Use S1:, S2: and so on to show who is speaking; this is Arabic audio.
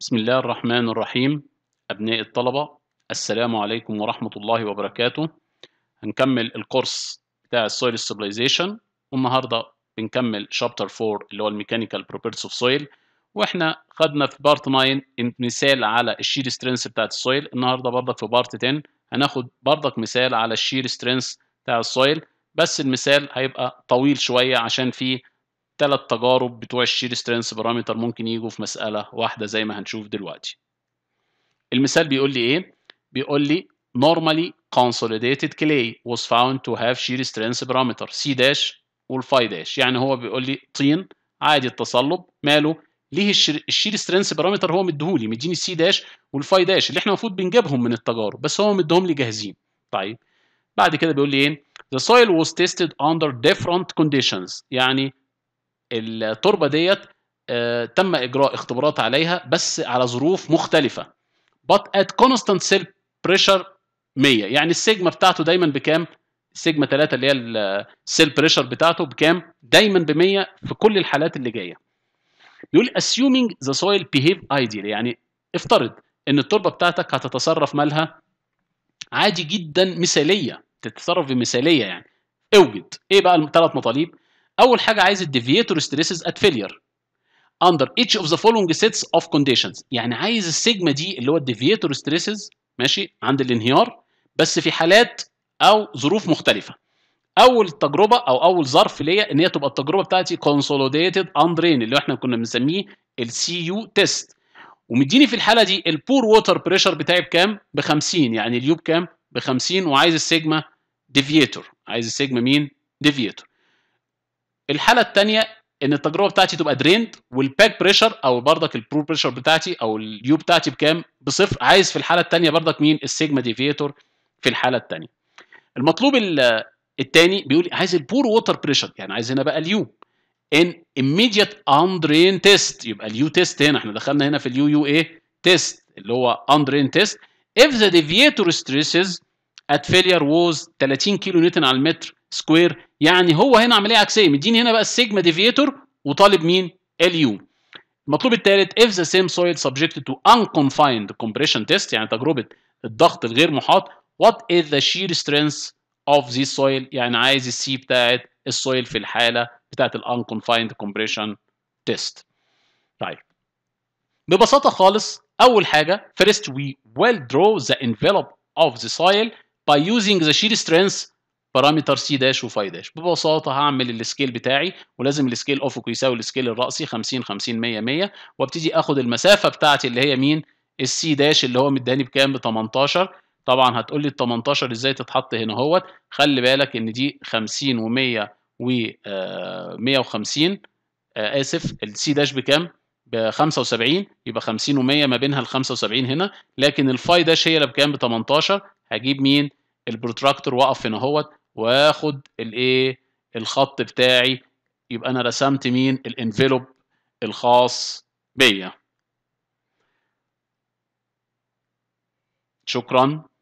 S1: بسم الله الرحمن الرحيم أبناء الطلبة السلام عليكم ورحمة الله وبركاته هنكمل الكورس بتاع السويل ستابلايزيشن والنهاردة بنكمل شابتر 4 اللي هو الميكانيكال بروبرتيز اوف سويل واحنا خدنا في بارت 9 مثال على الشير سترينث بتاعت السويل النهارده برضك في بارت 10 هناخد برضك مثال على الشير سترينث بتاع السويل بس المثال هيبقى طويل شوية عشان فيه ثلاث تجارب بتوع الشير سترينث بارامتر ممكن يجوا في مساله واحده زي ما هنشوف دلوقتي المثال بيقول لي ايه بيقول لي normally consolidated clay was found to have shear strength parameter C داش والفاي داش يعني هو بيقول لي طين عادي التصلب ماله ليه الشير سترينث بارامتر هو مديهولي مديني السي داش والفاي داش اللي احنا المفروض بنجيبهم من التجارب بس هو مديهم لي جاهزين طيب بعد كده بيقول لي ايه the soil was tested under different conditions يعني التربه ديت آه، تم اجراء اختبارات عليها بس على ظروف مختلفه but at constant cell pressure 100 يعني السيجما بتاعته دايما بكام سيجما 3 اللي هي السيل بريشر بتاعته بكام دايما ب 100 في كل الحالات اللي جايه بيقول assuming the soil behave ideally يعني افترض ان التربه بتاعتك هتتصرف مالها عادي جدا مثاليه تتصرف بمثاليه يعني اوجد ايه بقى الثلاث مطالب اول حاجه عايز الديفيتور ستريسز ات فيلير اندر ايتش اوف ذا فولوينج سيتس اوف كونديشنز يعني عايز السيجما دي اللي هو الديفيتور ستريسز ماشي عند الانهيار بس في حالات او ظروف مختلفه اول تجربه او اول ظرف ليا ان هي تبقى التجربه بتاعتي كونسوليديتد اندرين اللي احنا كنا بنسميه السي يو تيست ومديني في الحاله دي البور ووتر بريشر بتاعي بكام ب 50 يعني اليوب كام ب 50 وعايز السيجما ديفيتور عايز السيجما مين ديفيتور الحاله الثانيه ان التجربه بتاعتي تبقى دريند والباك بريشر او بردك البرو بريشر بتاعتي او اليو بتاعتي بكام بصفر عايز في الحاله الثانيه بردك مين السيجما ديفيتور في الحاله الثانيه المطلوب الثاني بيقول عايز البور ووتر بريشر يعني عايز هنا بقى اليو ان immediate اندرين تيست يبقى اليو تيست هنا احنا دخلنا هنا في اليو يو ايه تيست اللي هو اندرين تيست اف ذا ديفيتور ستريسز ات فيلير ووز 30 كيلو نيوتن على المتر سكوير يعني هو هنا عمليه عكسيه مديني هنا بقى السيجما ديفيتور وطالب مين اليو المطلوب الثالث if the same soil subjected to unconfined compression test يعني تجربه الضغط الغير محاط what is the shear strength of this soil يعني عايز السي بتاعت السويل في الحاله بتاعت unconfined compression test طيب ببساطه خالص اول حاجه first we will draw the envelope of the soil by using the shear strength بارامتر سي داش وفاي داش ببساطه هعمل السكيل بتاعي ولازم السكيل افقي يساوي السكيل الراسي 50 50 100 100 وابتدي اخد المسافه بتاعتي اللي هي مين السي داش اللي هو مداني بكام ب 18 طبعا هتقول لي ال 18 ازاي تتحط هنا اهوت خلي بالك ان دي 50 و100 و 150 آه، آه، اسف السي داش بكام ب 75 يبقى 50 و100 ما بينها ال 75 هنا لكن الفاي داش هي اللي بكام ب 18 هجيب مين البروتراكتور واقف هنا اهوت واخد الايه الخط بتاعي يبقى انا رسمت مين الانفلوب الخاص بيا شكرا